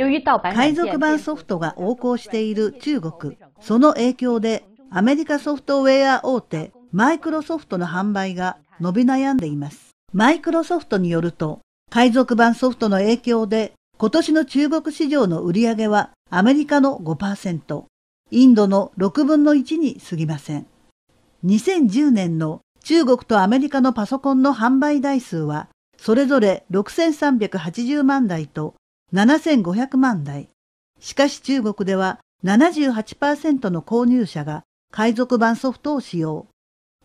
海賊版ソフトが横行している中国。その影響でアメリカソフトウェア大手マイクロソフトの販売が伸び悩んでいます。マイクロソフトによると、海賊版ソフトの影響で今年の中国市場の売り上げはアメリカの5%、インドの6分の1に過ぎません。2010年の中国とアメリカのパソコンの販売台数はそれぞれ6380万台と7500万台。しかし中国では78%の購入者が海賊版ソフトを使用。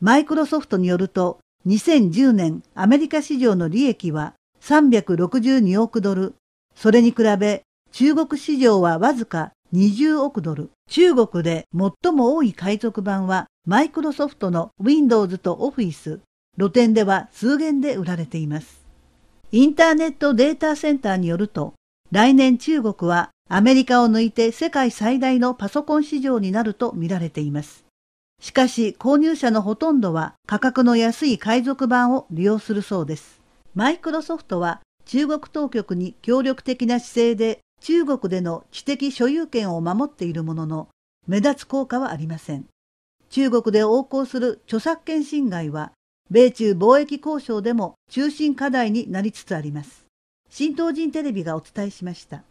マイクロソフトによると、2010年アメリカ市場の利益は362億ドル。それに比べ、中国市場はわずか20億ドル。中国で最も多い海賊版は、マイクロソフトの Windows と Office。露店では数元で売られています。インターネットデータセンターによると、来年中国はアメリカを抜いて世界最大のパソコン市場になると見られています。しかし購入者のほとんどは価格の安い海賊版を利用するそうです。マイクロソフトは中国当局に協力的な姿勢で中国での知的所有権を守っているものの目立つ効果はありません。中国で横行する著作権侵害は米中貿易交渉でも中心課題になりつつあります。新東人テレビがお伝えしました。